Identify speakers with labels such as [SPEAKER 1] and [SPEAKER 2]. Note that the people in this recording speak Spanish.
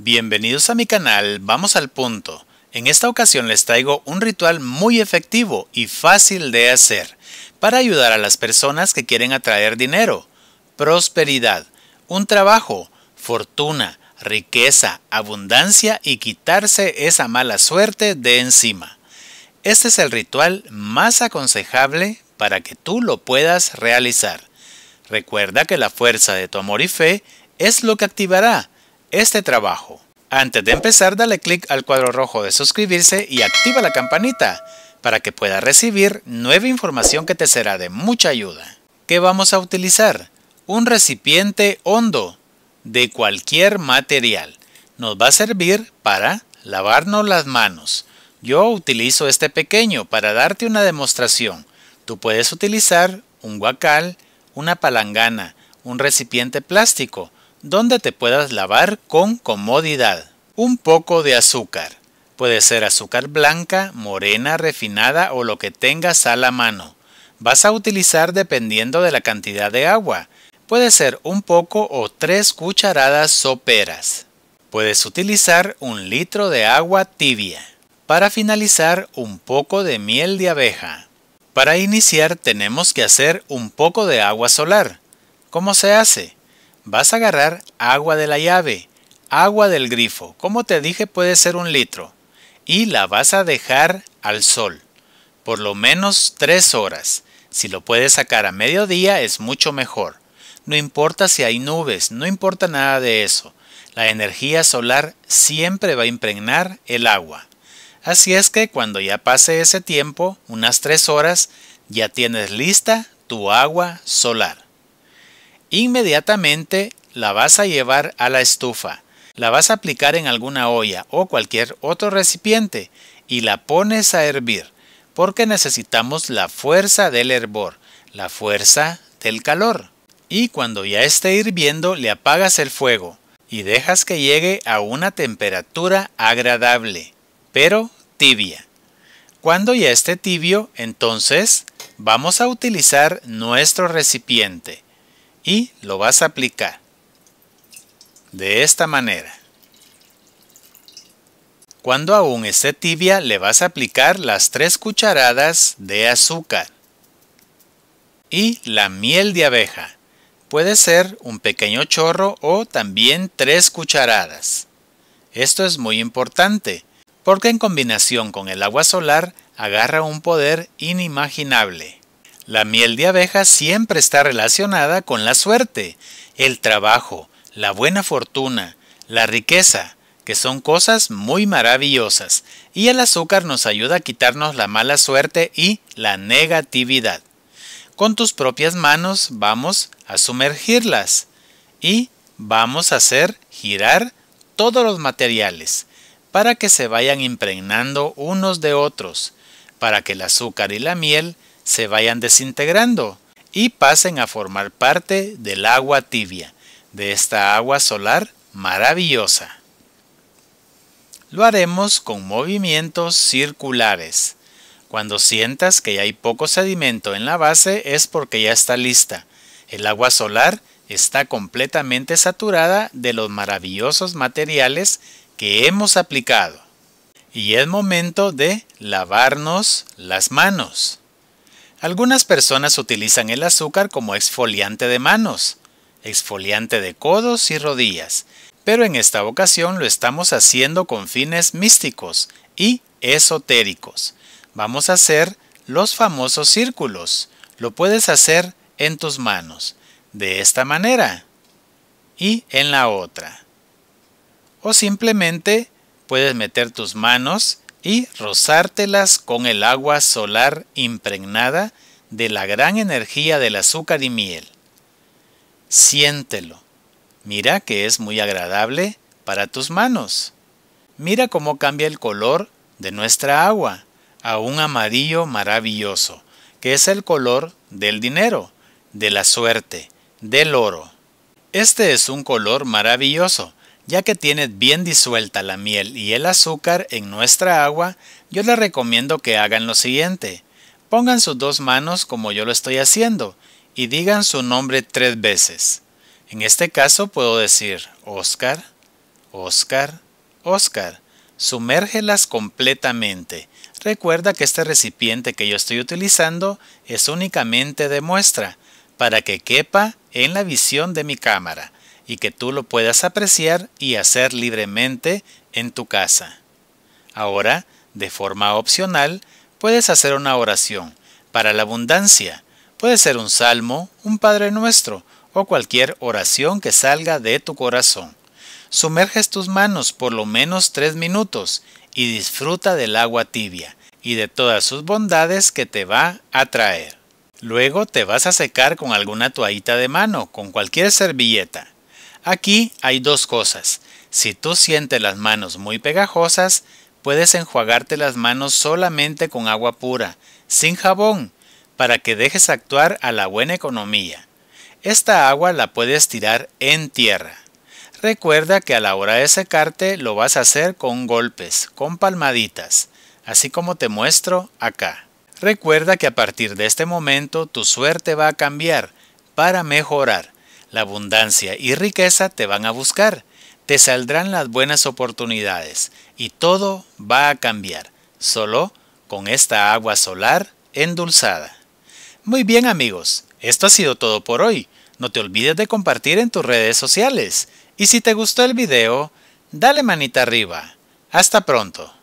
[SPEAKER 1] Bienvenidos a mi canal, vamos al punto. En esta ocasión les traigo un ritual muy efectivo y fácil de hacer para ayudar a las personas que quieren atraer dinero, prosperidad, un trabajo, fortuna, riqueza, abundancia y quitarse esa mala suerte de encima. Este es el ritual más aconsejable para que tú lo puedas realizar. Recuerda que la fuerza de tu amor y fe es lo que activará este trabajo. Antes de empezar, dale clic al cuadro rojo de suscribirse y activa la campanita para que puedas recibir nueva información que te será de mucha ayuda. ¿Qué vamos a utilizar? Un recipiente hondo de cualquier material. Nos va a servir para lavarnos las manos. Yo utilizo este pequeño para darte una demostración. Tú puedes utilizar un guacal, una palangana, un recipiente plástico donde te puedas lavar con comodidad. Un poco de azúcar. Puede ser azúcar blanca, morena, refinada o lo que tengas a la mano. Vas a utilizar dependiendo de la cantidad de agua. Puede ser un poco o tres cucharadas soperas. Puedes utilizar un litro de agua tibia. Para finalizar, un poco de miel de abeja. Para iniciar tenemos que hacer un poco de agua solar. ¿Cómo se hace? vas a agarrar agua de la llave, agua del grifo, como te dije puede ser un litro, y la vas a dejar al sol, por lo menos tres horas. Si lo puedes sacar a mediodía es mucho mejor. No importa si hay nubes, no importa nada de eso. La energía solar siempre va a impregnar el agua. Así es que cuando ya pase ese tiempo, unas tres horas, ya tienes lista tu agua solar. Inmediatamente la vas a llevar a la estufa. La vas a aplicar en alguna olla o cualquier otro recipiente y la pones a hervir porque necesitamos la fuerza del hervor, la fuerza del calor. Y cuando ya esté hirviendo le apagas el fuego y dejas que llegue a una temperatura agradable, pero tibia. Cuando ya esté tibio, entonces vamos a utilizar nuestro recipiente y lo vas a aplicar de esta manera. Cuando aún esté tibia le vas a aplicar las 3 cucharadas de azúcar y la miel de abeja. Puede ser un pequeño chorro o también 3 cucharadas. Esto es muy importante porque en combinación con el agua solar agarra un poder inimaginable. La miel de abeja siempre está relacionada con la suerte, el trabajo, la buena fortuna, la riqueza, que son cosas muy maravillosas, y el azúcar nos ayuda a quitarnos la mala suerte y la negatividad. Con tus propias manos vamos a sumergirlas y vamos a hacer girar todos los materiales para que se vayan impregnando unos de otros, para que el azúcar y la miel se vayan desintegrando y pasen a formar parte del agua tibia, de esta agua solar maravillosa. Lo haremos con movimientos circulares. Cuando sientas que hay poco sedimento en la base es porque ya está lista. El agua solar está completamente saturada de los maravillosos materiales que hemos aplicado. Y es momento de lavarnos las manos. Algunas personas utilizan el azúcar como exfoliante de manos, exfoliante de codos y rodillas, pero en esta ocasión lo estamos haciendo con fines místicos y esotéricos. Vamos a hacer los famosos círculos. Lo puedes hacer en tus manos, de esta manera y en la otra. O simplemente puedes meter tus manos y rozártelas con el agua solar impregnada de la gran energía del azúcar y miel. Siéntelo. Mira que es muy agradable para tus manos. Mira cómo cambia el color de nuestra agua a un amarillo maravilloso, que es el color del dinero, de la suerte, del oro. Este es un color maravilloso ya que tiene bien disuelta la miel y el azúcar en nuestra agua, yo les recomiendo que hagan lo siguiente. Pongan sus dos manos como yo lo estoy haciendo y digan su nombre tres veces. En este caso puedo decir Oscar, Oscar, Oscar. Sumérgelas completamente. Recuerda que este recipiente que yo estoy utilizando es únicamente de muestra para que quepa en la visión de mi cámara y que tú lo puedas apreciar y hacer libremente en tu casa. Ahora, de forma opcional, puedes hacer una oración para la abundancia. Puede ser un salmo, un Padre Nuestro o cualquier oración que salga de tu corazón. Sumerges tus manos por lo menos tres minutos y disfruta del agua tibia y de todas sus bondades que te va a traer. Luego te vas a secar con alguna toallita de mano, con cualquier servilleta. Aquí hay dos cosas. Si tú sientes las manos muy pegajosas, puedes enjuagarte las manos solamente con agua pura, sin jabón, para que dejes actuar a la buena economía. Esta agua la puedes tirar en tierra. Recuerda que a la hora de secarte lo vas a hacer con golpes, con palmaditas, así como te muestro acá. Recuerda que a partir de este momento tu suerte va a cambiar para mejorar la abundancia y riqueza te van a buscar, te saldrán las buenas oportunidades y todo va a cambiar, solo con esta agua solar endulzada. Muy bien amigos, esto ha sido todo por hoy. No te olvides de compartir en tus redes sociales. Y si te gustó el video, dale manita arriba. Hasta pronto.